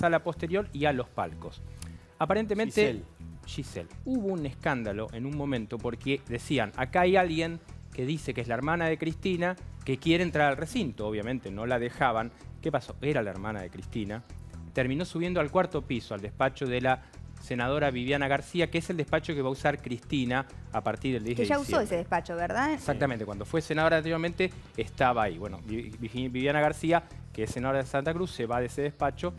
sala posterior y a los palcos. Aparentemente, Giselle. Giselle, hubo un escándalo en un momento porque decían, acá hay alguien que dice que es la hermana de Cristina, que quiere entrar al recinto, obviamente no la dejaban. ¿Qué pasó? Era la hermana de Cristina. Terminó subiendo al cuarto piso, al despacho de la senadora Viviana García, que es el despacho que va a usar Cristina a partir del 10 Que ya usó ese despacho, ¿verdad? Exactamente, cuando fue senadora anteriormente estaba ahí. Bueno, Viviana García, que es senadora de Santa Cruz, se va de ese despacho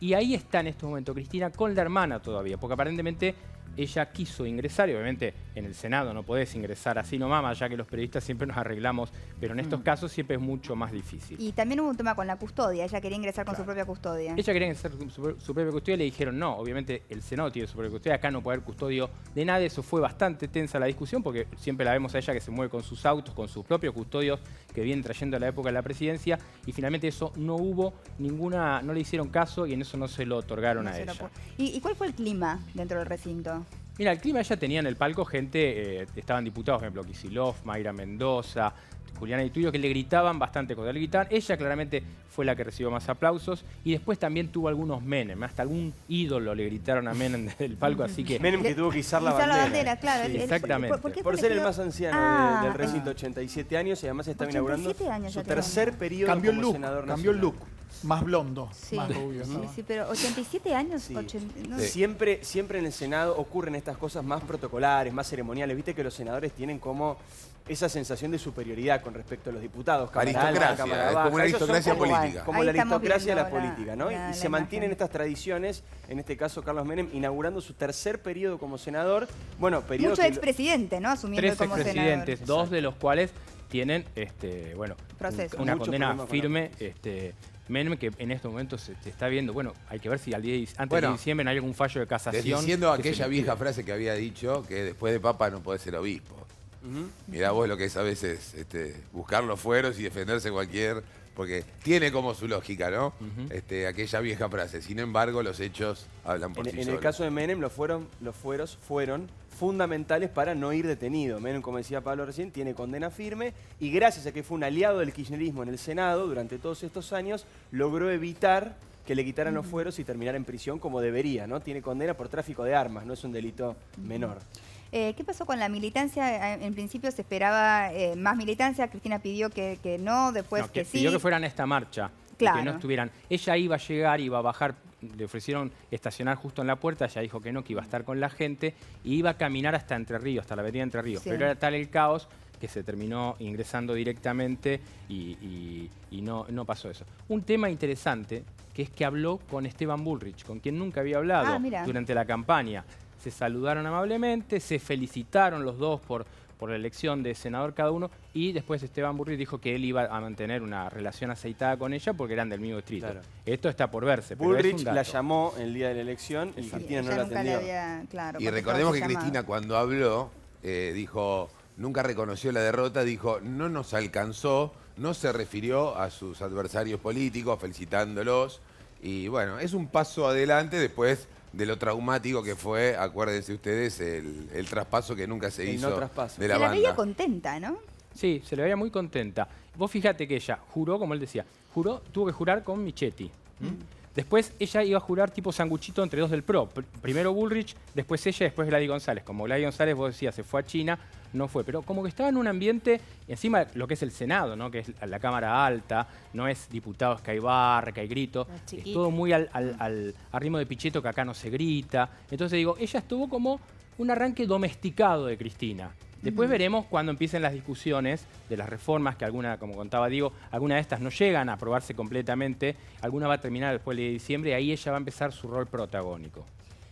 y ahí está en este momento Cristina con la hermana todavía, porque aparentemente ella quiso ingresar, y obviamente en el Senado no podés ingresar así nomás, ya que los periodistas siempre nos arreglamos, pero en estos mm. casos siempre es mucho más difícil. Y también hubo un tema con la custodia, ella quería ingresar con su propia custodia. Ella quería ingresar con su, propia custodia y le dijeron no, obviamente el Senado tiene su propia custodia, acá no puede haber custodio de nadie, eso fue bastante tensa la discusión porque siempre la vemos a ella que se mueve con sus autos, con sus propios custodios que vienen trayendo a la época de la presidencia y finalmente eso no hubo ninguna, no le hicieron caso y en eso no se lo otorgaron a ella. ¿Y cuál fue el clima dentro del recinto? Mira, el clima ya tenía en el palco gente, eh, estaban diputados, por ejemplo, Kisilov, Mayra Mendoza, Juliana Iturio, que le gritaban bastante cosas. Le gritaban, ella claramente fue la que recibió más aplausos y después también tuvo algunos Menem, hasta algún ídolo le gritaron a Menem desde el palco, así que... Menem que tuvo que izar la bandera. la bandera, claro. exactamente. ¿Por, ser el más anciano ah, del recinto, 87 años y además está inaugurando su tercer periodo como senador nacional. Cambió el look. Más blondo, más rubio. Sí, ¿no? sí, pero 87 años. no. siempre, siempre en el Senado ocurren estas cosas más protocolares, más ceremoniales. Viste que los senadores tienen como esa sensación de superioridad con respecto a los diputados. como la aristocracia política. Como la aristocracia de la, política, ¿no? y se mantienen estas tradiciones, en este caso Carlos Menem inaugurando su tercer periodo como senador. Bueno, periodo Mucho expresidente, ¿no? Asumiendo como senador. Tres expresidentes, dos de los cuales tienen este, bueno, una condena firme. Este, Menem, que en estos momentos se, está viendo, bueno, hay que ver si al antes de diciembre hay algún fallo de casación. Diciendo aquella vieja frase que había dicho, que después de Papa no puede ser obispo. Mira Mirá vos lo que es a veces este, buscar los fueros y defenderse cualquier... Porque tiene como su lógica, ¿no? Este, aquella vieja frase. Sin embargo, los hechos hablan por en, sí En el caso de Menem, los, fueron, los fueros fueron fundamentales para no ir detenido. Menem, como decía Pablo recién, tiene condena firme y gracias a que fue un aliado del kirchnerismo en el Senado durante todos estos años, logró evitar que le quitaran los fueros y terminar en prisión como debería, ¿no? Tiene condena por tráfico de armas, no es un delito menor. Eh, ¿Qué pasó con la militancia? Eh, en principio se esperaba eh, más militancia, Cristina pidió que, no, después que, sí. Pidió que fueran a esta marcha, que no estuvieran. Ella iba a llegar, iba a bajar, le ofrecieron estacionar justo en la puerta, ella dijo que no, que iba a estar con la gente, y iba a caminar hasta Entre Ríos, hasta la avenida Entre Ríos. Pero era tal el caos que se terminó ingresando directamente y, no, pasó eso. Un tema interesante, que es que habló con Esteban Bullrich, con quien nunca había hablado ah, durante la campaña se saludaron amablemente, se felicitaron los dos por, por la elección de senador cada uno y después Esteban Burri dijo que él iba a mantener una relación aceitada con ella porque eran del mismo distrito. Esto está por verse. Bullrich la llamó el día de la elección y Cristina no la atendió. y recordemos que Cristina cuando habló eh, dijo, nunca reconoció la derrota, dijo, no nos alcanzó, no se refirió a sus adversarios políticos felicitándolos y bueno, es un paso adelante después de lo traumático que fue, acuérdense ustedes, el, traspaso que nunca se hizo de la se veía contenta, ¿no? Sí, se le veía muy contenta. Vos fíjate que ella juró, como él decía, juró, tuvo que jurar con Michetti. Mm. Después ella iba a jurar tipo sanguchito entre dos del PRO. Primero Bullrich, después ella, después Gladys González. Como Gladys González, vos decías, se fue a China, no fue. Pero como que estaba en un ambiente, encima lo que es el Senado, ¿no? que es la Cámara Alta, no es diputados que hay barra, que hay grito, es todo muy al, ritmo de Pichetto que acá no se grita. Entonces digo, ella estuvo como un arranque domesticado de Cristina. Después veremos cuando empiecen las discusiones de las reformas, que alguna, como contaba Diego, alguna de estas no llegan a aprobarse completamente, alguna va a terminar después de diciembre, y ahí ella va a empezar su rol protagónico.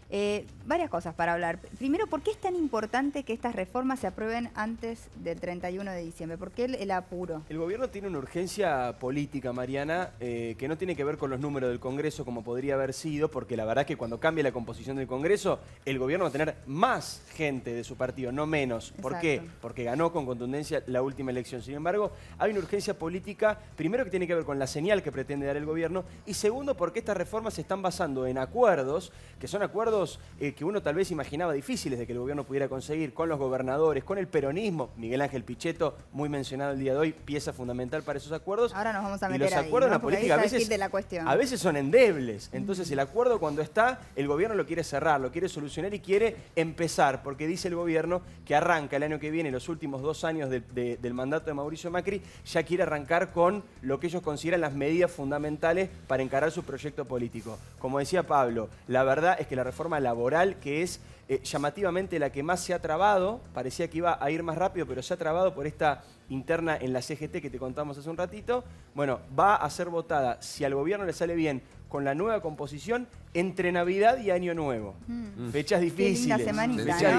Eh, varias cosas para hablar. Primero, ¿por qué es tan importante que estas reformas se aprueben antes del 31 de diciembre? ¿Por qué el, apuro? El gobierno tiene una urgencia política, Mariana, eh, que no tiene que ver con los números del Congreso como podría haber sido, porque la verdad es que cuando cambie la composición del Congreso, el gobierno va a tener más gente de su partido, no menos. ¿Por qué? Porque ganó con contundencia la última elección. Sin embargo, hay una urgencia política, primero que tiene que ver con la señal que pretende dar el gobierno, y segundo, porque estas reformas se están basando en acuerdos, que son acuerdos eh, que uno tal vez imaginaba difíciles de que el gobierno pudiera conseguir con los gobernadores, con el peronismo. Miguel Ángel Pichetto, muy mencionado el día de hoy, pieza fundamental para esos acuerdos. Ahora nos vamos a meter y los acuerdos en la política a veces, la a veces son endebles. Mm. Entonces el acuerdo cuando está, el gobierno lo quiere cerrar, lo quiere solucionar y quiere empezar, porque dice el gobierno que arranca el año que viene, los últimos dos años del mandato de Mauricio Macri, ya quiere arrancar con lo que ellos consideran las medidas fundamentales para encarar su proyecto político. Como decía Pablo, la verdad es que la reforma laboral que es eh, llamativamente la que más se ha trabado, parecía que iba a ir más rápido, pero se ha trabado por esta interna en la CGT que te contamos hace un ratito, bueno, va a ser votada, si al gobierno le sale bien, con la nueva composición entre Navidad y Año Nuevo. Mm. Fechas difíciles.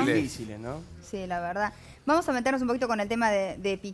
difíciles, ¿no? Sí, la verdad. Vamos a meternos un poquito con el tema de, de